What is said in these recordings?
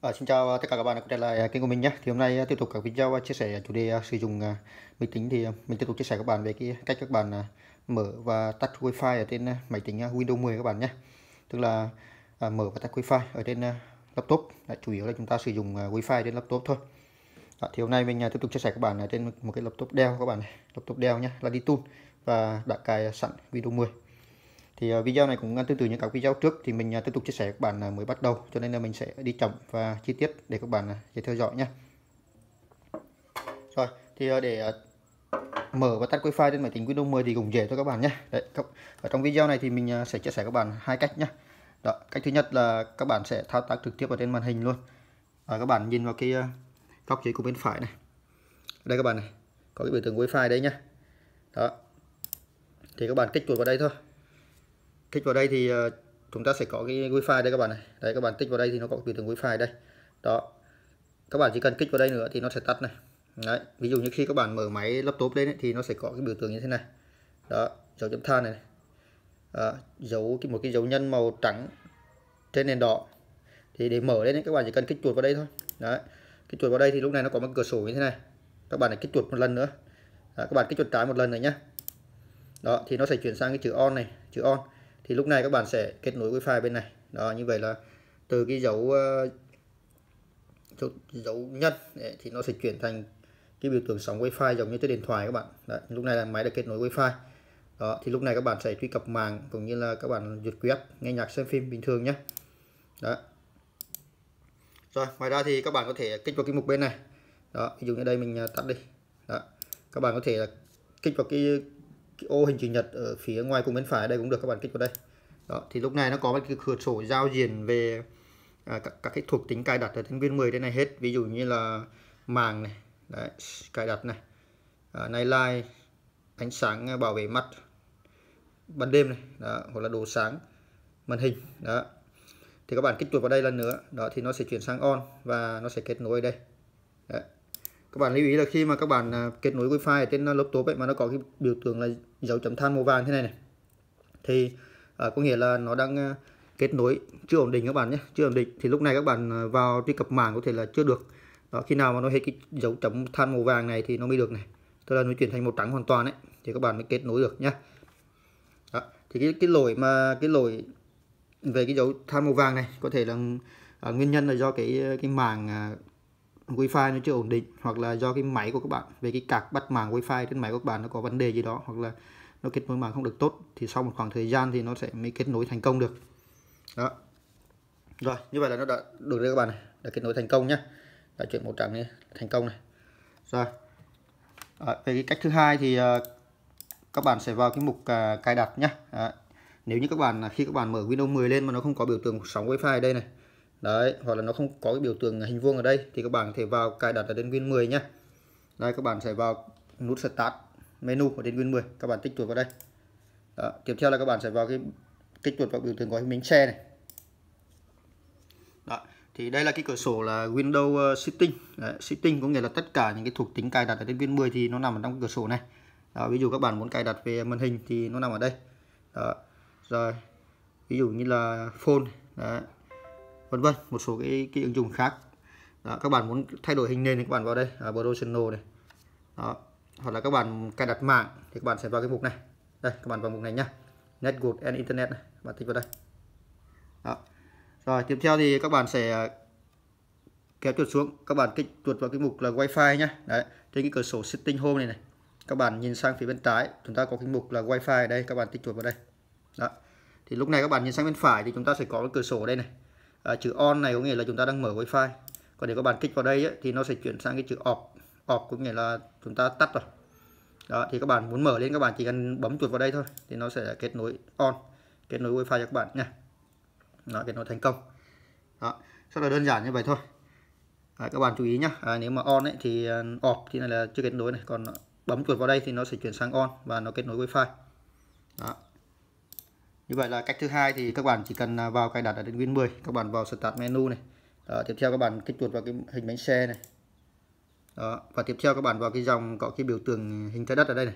À, xin chào tất cả các bạn đã quay trở lại à, kênh của mình nhé. Thì hôm nay à, tiếp tục các video à, chia sẻ chủ đề sử dụng máy tính thì mình tiếp tục chia sẻ các bạn về cái cách các bạn mở và tắt wifi ở trên máy tính Windows 10 các bạn nhé. Tức là à, mở và tắt wifi ở trên laptop. Đã, chủ yếu là chúng ta sử dụng wifi trên laptop thôi. À, thì hôm nay mình tiếp tục chia sẻ các bạn trên một cái laptop Dell các bạn này, laptop Dell nhé, là đi tool và đã cài sẵn Windows 10 thì ờ, video này cũng ờ, tương tự như các video trước thì mình ờ, tiếp tục chia sẻ các bạn mới bắt đầu cho nên là mình sẽ đi chậm và chi tiết để các bạn dễ theo dõi nhé rồi thì để mở và tắt wifi trên máy tính Windows 10 thì cũng dễ thôi các bạn nhé Đấy, ở trong video này thì mình sẽ chia sẻ các bạn hai cách nhé đó, cách thứ nhất là các bạn sẽ thao tác trực tiếp ở trên màn hình luôn à, các bạn nhìn vào cái góc dưới của bên phải này đây các bạn này có cái biểu tượng wifi đấy nhá đó thì các bạn kích chuột vào đây thôi kích vào đây thì ờ, chúng ta sẽ có cái wifi đây các bạn này đây các bạn tích vào đây thì nó có biểu tượng wifi đây đó các bạn chỉ cần kích vào đây nữa thì nó sẽ tắt này đấy ví dụ như khi các bạn mở máy laptop lên ấy, thì nó sẽ có cái biểu tượng như thế này đó dấu chấm than này, này. À, dấu một cái dấu nhân màu trắng trên nền đỏ thì để mở lên ấy, các bạn chỉ cần kích chuột vào đây thôi đấy kích chuột vào đây thì lúc này nó có một cửa sổ như thế này các bạn lại kích chuột một lần nữa à, các bạn kích chuột trái một lần nữa nhé đó thì nó sẽ chuyển sang cái chữ on này chữ on thì lúc này các bạn sẽ kết nối wifi bên này đó như vậy là từ cái dấu ờ, dấu, dấu nhân thì nó sẽ chuyển thành cái biểu tượng sóng wifi giống như cái điện thoại các bạn Đấy, lúc này là máy đã kết nối wifi đó thì lúc này các bạn sẽ truy cập mạng cũng như là các bạn duyệt web nghe nhạc xem phim bình thường nhé đó rồi ngoài ra thì các bạn có thể kích vào cái mục bên này đó ví dụ như đây mình ờ, tắt đi đó các bạn có thể là kích vào cái ô hình chữ nhật ở phía ngoài cùng bên phải đây cũng được các bạn kích vào đây đó thì lúc này nó có cái cửa sổ giao diện về à, các, các cái thuộc tính cài đặt ở trên Win 10 đây này hết ví dụ như là màng này đấy, cài đặt này à, nightlight ánh sáng à, bảo vệ mắt ban đêm này đó, hoặc là đồ sáng màn hình đó thì các bạn kích chuột vào đây lần nữa đó thì nó sẽ chuyển sang on và nó sẽ kết nối ở đây đấy các bạn lưu ý là khi mà các bạn à, kết nối wifi ở trên à, laptop ấy mà nó có cái biểu tượng là dấu chấm than màu vàng thế này này thì à, có nghĩa là nó đang à, kết nối chưa ổn định các bạn nhé chưa ổn định thì lúc này các bạn vào truy cập mạng có thể là chưa được đó khi nào mà nó hết cái dấu chấm than màu vàng này thì nó mới được này tức là nó chuyển thành màu trắng hoàn toàn đấy thì các bạn mới kết nối được nhá đó. thì cái cái lỗi mà cái lỗi về cái dấu than màu vàng này có thể là à, nguyên nhân là do cái cái màng wifi nó chưa ổn định hoặc là do cái máy của các bạn về cái cạc bắt mạng wifi trên máy của các bạn nó có vấn đề gì đó hoặc là nó kết nối mạng không được tốt thì sau một khoảng thời gian thì nó sẽ mới kết nối thành công được đó rồi như vậy là nó đã được đấy các bạn này đã kết nối thành công nhá đã chuyển một trắng này thành công này rồi à, về cái cách thứ hai thì à, các bạn sẽ vào cái mục à, cài đặt nhá. à, nếu như các bạn khi các bạn mở Windows 10 lên mà nó không có biểu tượng sóng wifi ở đây này đấy hoặc là nó không có cái biểu tượng hình vuông ở đây thì các bạn có thể vào cài đặt ở trên Win 10 nhé đây các bạn sẽ vào nút Start menu ở trên Win 10 các bạn tích chuột vào đây đó. tiếp theo là các bạn sẽ vào cái kích chuột vào biểu tượng gói hình bánh xe này đó. thì đây là cái cửa sổ là Windows ờ, Setting Đấy, Setting có nghĩa là tất cả những cái thuộc tính cài đặt ở trên Win 10 thì nó nằm ở trong cái cửa sổ này đó. ví dụ các bạn muốn cài đặt về màn hình thì nó nằm ở đây đó. rồi ví dụ như là phone Đấy vân vân một số cái, cái ứng dụng khác đó, các bạn muốn thay đổi hình nền thì các bạn vào đây à, Professional này đó. hoặc là các bạn cài đặt mạng thì các bạn sẽ vào cái mục này đây các bạn vào mục này nhá Network and Internet này các bạn tích vào đây đó. rồi tiếp theo thì các bạn sẽ à, kéo chuột xuống các bạn kích chuột vào cái mục là wifi nhá đấy trên cái cửa sổ setting home này này các bạn nhìn sang phía bên trái chúng ta có cái mục là wifi ở đây các bạn tích chuột vào đây đó thì lúc này các bạn nhìn sang bên phải thì chúng ta sẽ có cái cửa sổ ở đây này à, chữ on này có nghĩa là chúng ta đang mở wifi còn để các bạn kích vào đây ấy, thì nó sẽ chuyển sang cái chữ off off có nghĩa là chúng ta tắt rồi đó thì các bạn muốn mở lên các bạn chỉ cần bấm chuột vào đây thôi thì nó sẽ kết nối on kết nối wifi cho các bạn nha nó kết nối thành công đó rất là đơn giản như vậy thôi à, các bạn chú ý nhé à, nếu mà on ấy, thì ờ, off thì này là chưa kết nối này còn bấm chuột vào đây thì nó sẽ chuyển sang on và nó kết nối wifi đó như vậy là cách thứ hai thì các bạn chỉ cần à, vào cài đặt ở định Win 10 các bạn vào Start menu này đó, tiếp theo các bạn kích chuột vào cái hình bánh xe này đó, và tiếp theo các bạn vào cái dòng có cái biểu tượng hình trái đất ở đây này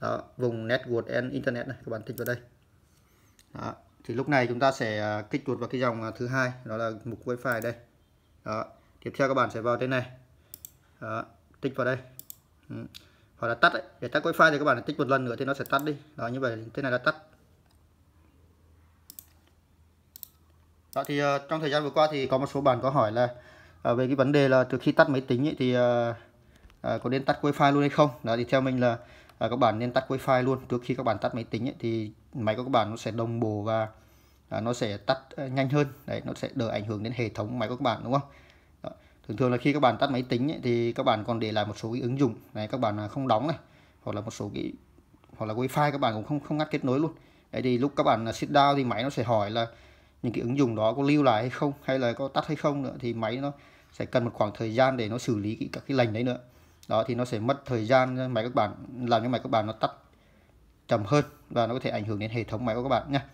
đó, vùng network and internet này các bạn thích vào đây đó, thì lúc này chúng ta sẽ à, kích chuột vào cái dòng à, thứ hai đó là mục wifi đây đó, tiếp theo các bạn sẽ vào thế này đó, tích vào đây ừ. hoặc là tắt ấy. để tắt wifi thì các bạn tích một lần nữa thì nó sẽ tắt đi đó như vậy thế này là tắt Đó, thì uh, trong thời gian vừa qua thì có một số bạn có hỏi là uh, về cái vấn đề là từ khi tắt máy tính ấy, thì uh, uh, có nên tắt wifi luôn hay không? Đó thì theo mình là uh, các bạn nên tắt wifi luôn trước khi các bạn tắt máy tính ấy, thì máy của các bạn nó sẽ đồng bộ và uh, nó sẽ tắt uh, nhanh hơn. Đấy, nó sẽ đỡ ảnh hưởng đến hệ thống máy của các bạn đúng không? Đó. Thường thường là khi các bạn tắt máy tính ấy, thì các bạn còn để lại một số cái ứng dụng này các bạn à, không đóng này hoặc là một số cái hoặc là wifi các bạn cũng không không ngắt kết nối luôn. Đấy thì lúc các bạn à, sit down thì máy nó sẽ hỏi là những cái ứng dụng đó có lưu lại hay không hay là có tắt hay không nữa thì máy nó sẽ cần một khoảng thời gian để nó xử lý các cái lệnh đấy nữa đó thì nó sẽ mất thời gian máy các bạn làm cho máy các bạn nó tắt chậm hơn và nó có thể ảnh hưởng đến hệ thống máy của các bạn nha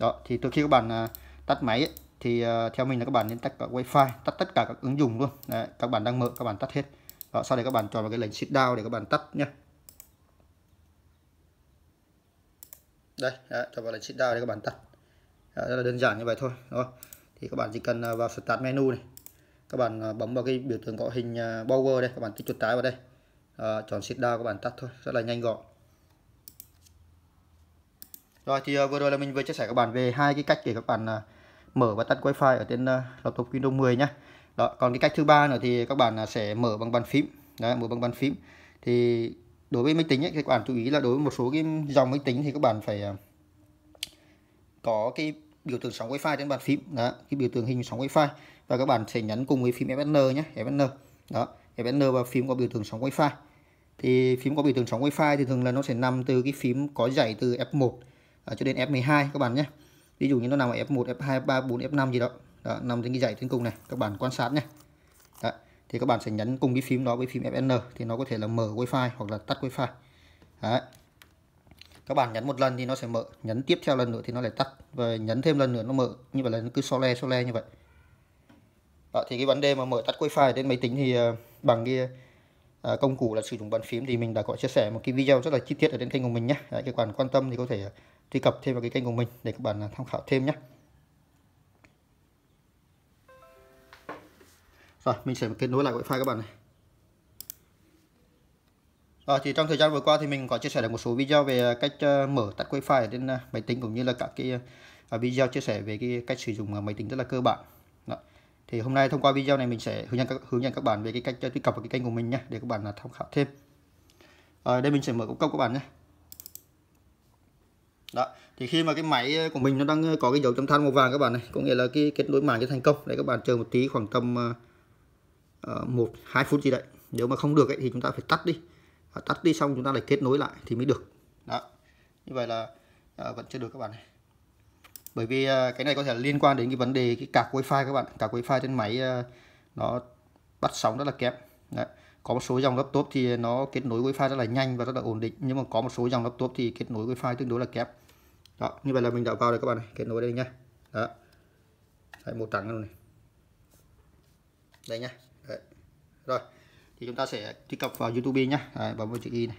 đó thì từ khi các bạn à, tắt máy ấy, thì à, theo mình là các bạn nên tắt cả wifi tắt tất cả các ứng dụng luôn đấy, các bạn đang mở các bạn tắt hết đó, sau đây các bạn chọn vào cái lệnh sit down để các bạn tắt nhé đây đó, chọn vào lệnh sit down để các bạn tắt đó, rất là đơn giản như vậy thôi đúng không? thì các bạn chỉ cần à, vào start menu này các bạn à, bấm vào cái biểu tượng có hình à, power đây các bạn kích chuột trái vào đây à, chọn shift down các bạn tắt thôi rất là nhanh gọn rồi thì vừa rồi là mình vừa chia sẻ các bạn về hai cái cách để các bạn mở và tắt wifi ở trên laptop Windows 10 nhé đó còn cái cách thứ ba nữa thì các bạn sẽ mở bằng bàn phím đấy, mở bằng bàn phím thì đối với máy tính ấy, thì các bạn chú ý là đối với một số cái dòng máy tính thì các bạn phải có cái biểu tượng sóng wifi trên bàn phím đó cái biểu tượng hình sóng wifi và các bạn sẽ nhấn cùng với phím FN nhé FN đó FN và phím có biểu tượng sóng wifi thì phím có biểu tượng sóng wifi thì thường là nó sẽ nằm từ cái phím có dãy từ F1 à, cho đến F12 các bạn nhé ví dụ như nó nằm ở F1 F2 F3 4 F5 gì đó, đó nằm trên cái dãy trên cùng này các bạn quan sát nhé đó. thì các bạn sẽ nhấn cùng cái phím đó với phím FN thì nó có thể là mở wifi hoặc là tắt wifi Đấy các bạn nhấn một lần thì nó sẽ mở nhấn tiếp theo lần nữa thì nó lại tắt và nhấn thêm lần nữa nó mở như vậy là nó cứ so le so le như vậy đó, thì cái vấn đề mà mở tắt wifi trên máy tính thì uh, bằng cái uh, công cụ là sử dụng bàn phím thì mình đã có chia sẻ một cái video rất là chi tiết ở trên kênh của mình nhé à, các bạn quan tâm thì có thể ờ, truy cập thêm vào cái kênh của mình để các bạn tham khảo thêm nhé rồi mình sẽ kết nối lại wifi các bạn này À, thì trong thời gian vừa qua thì mình có chia sẻ được một số video về ờ, cách uh, mở tắt wifi fi trên uh, máy tính cũng như là các cái uh, video chia sẻ về cái cách sử dụng máy tính rất là cơ bản. Đó. Thì hôm nay thông qua video này mình sẽ hướng dẫn các hướng dẫn các bạn về cái cách truy cập vào cái kênh của mình nhé để các bạn là tham khảo thêm. À, đây mình sẽ mở công cộng các bạn nhé. Đó. Thì khi mà cái máy của mình nó đang có cái dấu chấm than màu vàng các bạn này, có nghĩa là cái kết nối mạng chưa thành công. Để các bạn chờ một tí khoảng tầm uh, 1 2 phút gì đấy. Nếu mà không được ấy, thì chúng ta phải tắt đi tắt đi xong chúng ta lại kết nối lại thì mới được đó như vậy là à, vẫn chưa được các bạn này bởi vì à, cái này có thể liên quan đến cái vấn đề cái cạc wifi các bạn cạc wifi trên máy à, nó bắt sóng rất là kém Đấy. có một số dòng laptop thì nó kết nối wifi rất là nhanh và rất là ổn định nhưng mà có một số dòng laptop thì kết nối wifi tương đối là kém đó như vậy là mình đã vào đây các bạn này kết nối đây nhá đó Đấy, màu trắng luôn này đây nhá Đấy. rồi thì chúng ta sẽ truy cập vào YouTube nhé Đấy, bấm vào chữ y này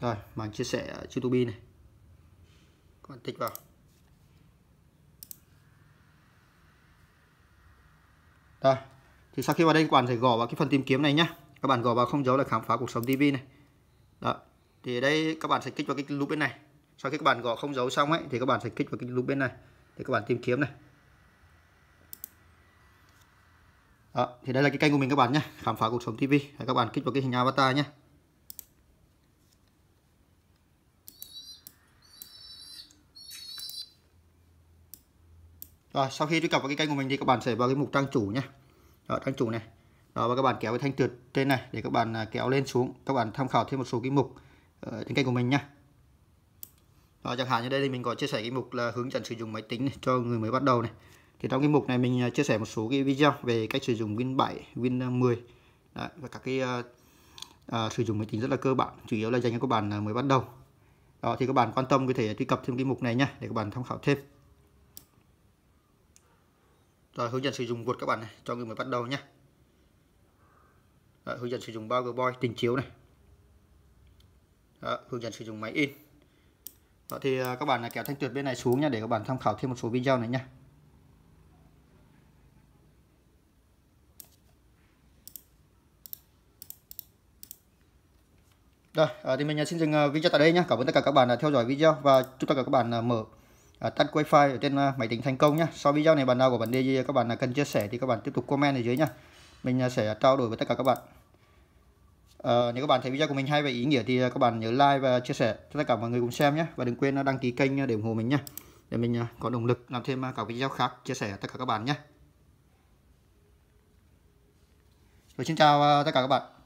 rồi màn chia sẻ YouTube này các bạn tích vào rồi thì sau khi vào đây các bạn sẽ gõ vào cái phần tìm kiếm này nhé các bạn gõ vào không dấu là khám phá cuộc sống TV này đó thì ở đây các bạn sẽ kích vào cái nút bên này sau khi các bạn gõ không dấu xong ấy thì các bạn sẽ kích vào cái nút bên này để các bạn tìm kiếm này Đó, thì đây là cái kênh của mình các bạn nhé khám phá cuộc sống TV Đấy, các bạn kích vào cái hình avatar nhé Rồi, sau khi truy cập vào cái kênh của mình thì các bạn sẽ vào cái mục trang chủ nhé. Đó, trang chủ này. Đó và các bạn kéo cái thanh trượt trên này để các bạn à, kéo lên xuống, các bạn tham khảo thêm một số cái mục ở ờ, trên kênh của mình nhé. Đó, chẳng hạn như đây thì mình có chia sẻ cái mục là hướng dẫn sử dụng máy tính này, cho người mới bắt đầu này thì trong cái mục này mình à, chia sẻ một số cái video về cách sử dụng Win 7, Win 10 à, Đấy, và các cái uh, uh, sử dụng máy tính rất là cơ bản chủ yếu là dành cho các bạn mới bắt đầu đó thì các bạn quan tâm có thể truy cập thêm cái mục này nhé để các bạn tham khảo thêm rồi hướng dẫn sử dụng Word các bạn này cho người mới bắt đầu nhé đó, hướng dẫn sử dụng PowerPoint trình chiếu này đó, hướng dẫn sử dụng máy in đó thì các bạn là kéo thanh tuyệt bên này xuống nha để các bạn tham khảo thêm một số video này nha Rồi, ờ, thì mình ờ, xin dừng ờ, video tại đây nhé. Cảm ơn tất cả các bạn đã theo dõi video và chúc tất cả các bạn mở tắt wifi ở trên máy tính thành công nhé. Sau video này bạn nào có vấn đề gì các bạn cần chia sẻ thì các bạn tiếp tục comment ở dưới nhé. Mình sẽ trao đổi với tất cả các bạn. À, nếu các bạn thấy video của mình hay và ý nghĩa thì các bạn nhớ like và chia sẻ cho tất cả mọi người cùng xem nhé. Và đừng quên đăng ký kênh để ủng hộ mình nhé. Để mình có động lực làm thêm các video khác chia sẻ tất cả các bạn nhé. Rồi, xin chào tất cả các bạn.